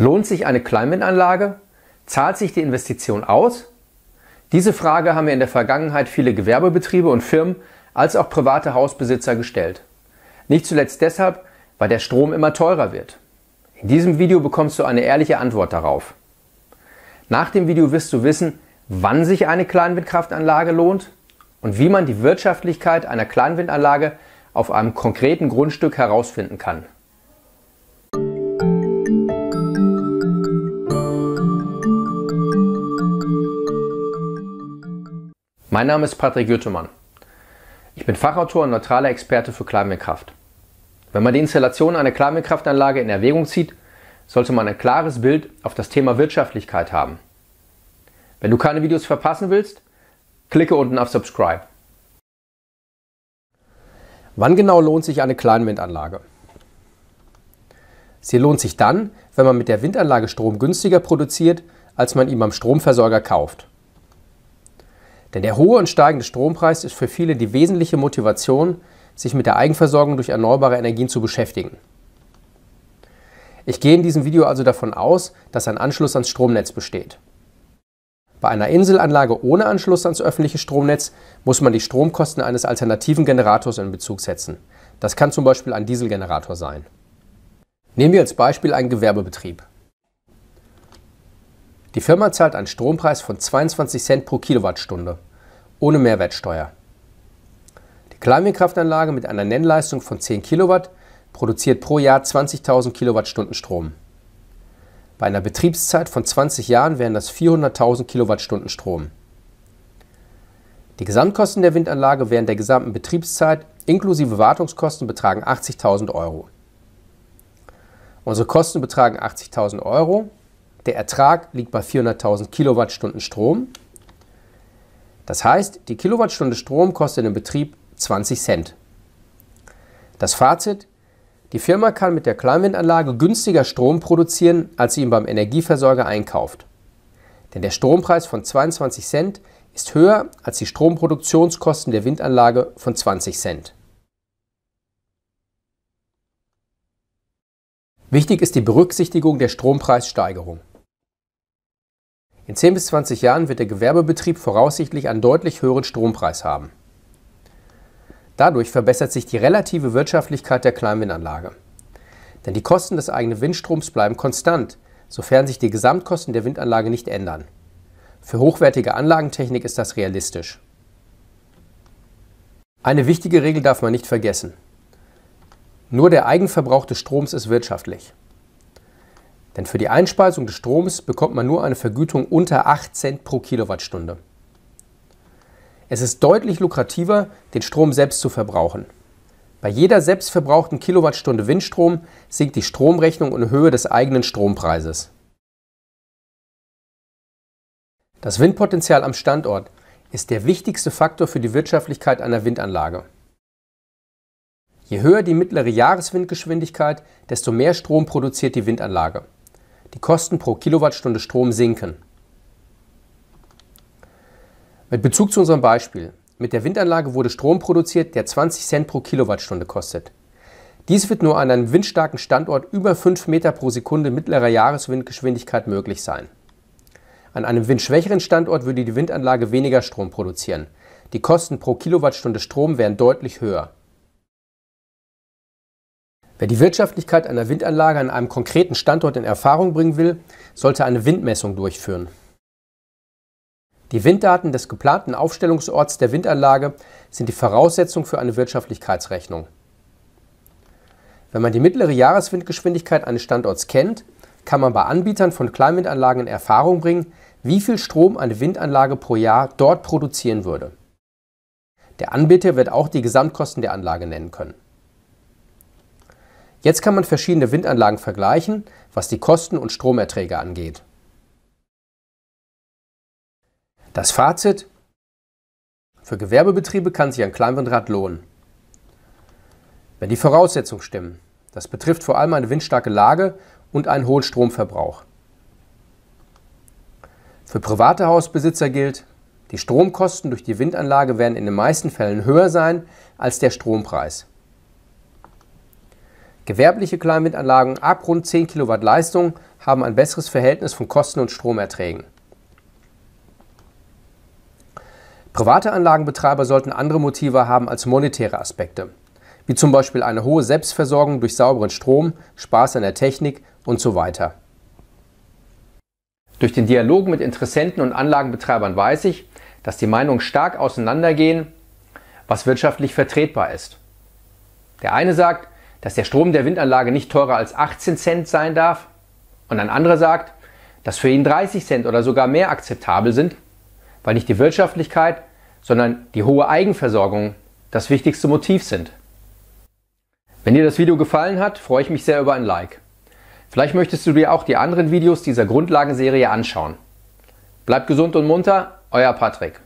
Lohnt sich eine Kleinwindanlage? Zahlt sich die Investition aus? Diese Frage haben wir in der Vergangenheit viele Gewerbebetriebe und Firmen als auch private Hausbesitzer gestellt. Nicht zuletzt deshalb, weil der Strom immer teurer wird. In diesem Video bekommst du eine ehrliche Antwort darauf. Nach dem Video wirst du wissen, wann sich eine Kleinwindkraftanlage lohnt und wie man die Wirtschaftlichkeit einer Kleinwindanlage auf einem konkreten Grundstück herausfinden kann. Mein Name ist Patrick Jüttemann. Ich bin Fachautor und neutraler Experte für Klarmehrkraft. Wenn man die Installation einer Klarmehrkraftanlage in Erwägung zieht, sollte man ein klares Bild auf das Thema Wirtschaftlichkeit haben. Wenn du keine Videos verpassen willst, klicke unten auf Subscribe. Wann genau lohnt sich eine Kleinwindanlage? Sie lohnt sich dann, wenn man mit der Windanlage Strom günstiger produziert, als man ihn beim Stromversorger kauft. Denn der hohe und steigende Strompreis ist für viele die wesentliche Motivation, sich mit der Eigenversorgung durch erneuerbare Energien zu beschäftigen. Ich gehe in diesem Video also davon aus, dass ein Anschluss ans Stromnetz besteht. Bei einer Inselanlage ohne Anschluss ans öffentliche Stromnetz muss man die Stromkosten eines alternativen Generators in Bezug setzen. Das kann zum Beispiel ein Dieselgenerator sein. Nehmen wir als Beispiel einen Gewerbebetrieb. Die Firma zahlt einen Strompreis von 22 Cent pro Kilowattstunde, ohne Mehrwertsteuer. Die Kleinwindkraftanlage mit einer Nennleistung von 10 Kilowatt produziert pro Jahr 20.000 Kilowattstunden Strom. Bei einer Betriebszeit von 20 Jahren wären das 400.000 Kilowattstunden Strom. Die Gesamtkosten der Windanlage während der gesamten Betriebszeit inklusive Wartungskosten betragen 80.000 Euro. Unsere Kosten betragen 80.000 Euro der Ertrag liegt bei 400.000 Kilowattstunden Strom. Das heißt, die Kilowattstunde Strom kostet im Betrieb 20 Cent. Das Fazit, die Firma kann mit der Kleinwindanlage günstiger Strom produzieren, als sie ihn beim Energieversorger einkauft. Denn der Strompreis von 22 Cent ist höher als die Stromproduktionskosten der Windanlage von 20 Cent. Wichtig ist die Berücksichtigung der Strompreissteigerung. In 10 bis 20 Jahren wird der Gewerbebetrieb voraussichtlich einen deutlich höheren Strompreis haben. Dadurch verbessert sich die relative Wirtschaftlichkeit der Kleinwindanlage. Denn die Kosten des eigenen Windstroms bleiben konstant, sofern sich die Gesamtkosten der Windanlage nicht ändern. Für hochwertige Anlagentechnik ist das realistisch. Eine wichtige Regel darf man nicht vergessen. Nur der Eigenverbrauch des Stroms ist wirtschaftlich. Denn für die Einspeisung des Stroms bekommt man nur eine Vergütung unter 8 Cent pro Kilowattstunde. Es ist deutlich lukrativer, den Strom selbst zu verbrauchen. Bei jeder selbstverbrauchten Kilowattstunde Windstrom sinkt die Stromrechnung in Höhe des eigenen Strompreises. Das Windpotenzial am Standort ist der wichtigste Faktor für die Wirtschaftlichkeit einer Windanlage. Je höher die mittlere Jahreswindgeschwindigkeit, desto mehr Strom produziert die Windanlage die Kosten pro Kilowattstunde Strom sinken. Mit Bezug zu unserem Beispiel. Mit der Windanlage wurde Strom produziert, der 20 Cent pro Kilowattstunde kostet. Dies wird nur an einem windstarken Standort über 5 Meter pro Sekunde mittlerer Jahreswindgeschwindigkeit möglich sein. An einem windschwächeren Standort würde die Windanlage weniger Strom produzieren. Die Kosten pro Kilowattstunde Strom wären deutlich höher. Wer die Wirtschaftlichkeit einer Windanlage an einem konkreten Standort in Erfahrung bringen will, sollte eine Windmessung durchführen. Die Winddaten des geplanten Aufstellungsorts der Windanlage sind die Voraussetzung für eine Wirtschaftlichkeitsrechnung. Wenn man die mittlere Jahreswindgeschwindigkeit eines Standorts kennt, kann man bei Anbietern von Kleinwindanlagen in Erfahrung bringen, wie viel Strom eine Windanlage pro Jahr dort produzieren würde. Der Anbieter wird auch die Gesamtkosten der Anlage nennen können. Jetzt kann man verschiedene Windanlagen vergleichen, was die Kosten und Stromerträge angeht. Das Fazit Für Gewerbebetriebe kann sich ein Kleinwindrad lohnen. Wenn die Voraussetzungen stimmen, das betrifft vor allem eine windstarke Lage und einen hohen Stromverbrauch. Für private Hausbesitzer gilt, die Stromkosten durch die Windanlage werden in den meisten Fällen höher sein als der Strompreis. Gewerbliche Kleinwindanlagen ab rund 10 Kilowatt Leistung haben ein besseres Verhältnis von Kosten und Stromerträgen. Private Anlagenbetreiber sollten andere Motive haben als monetäre Aspekte, wie zum Beispiel eine hohe Selbstversorgung durch sauberen Strom, Spaß an der Technik und so weiter. Durch den Dialog mit Interessenten und Anlagenbetreibern weiß ich, dass die Meinungen stark auseinandergehen, was wirtschaftlich vertretbar ist. Der eine sagt, dass der Strom der Windanlage nicht teurer als 18 Cent sein darf und ein anderer sagt, dass für ihn 30 Cent oder sogar mehr akzeptabel sind, weil nicht die Wirtschaftlichkeit, sondern die hohe Eigenversorgung das wichtigste Motiv sind. Wenn dir das Video gefallen hat, freue ich mich sehr über ein Like. Vielleicht möchtest du dir auch die anderen Videos dieser Grundlagenserie anschauen. Bleib gesund und munter, euer Patrick.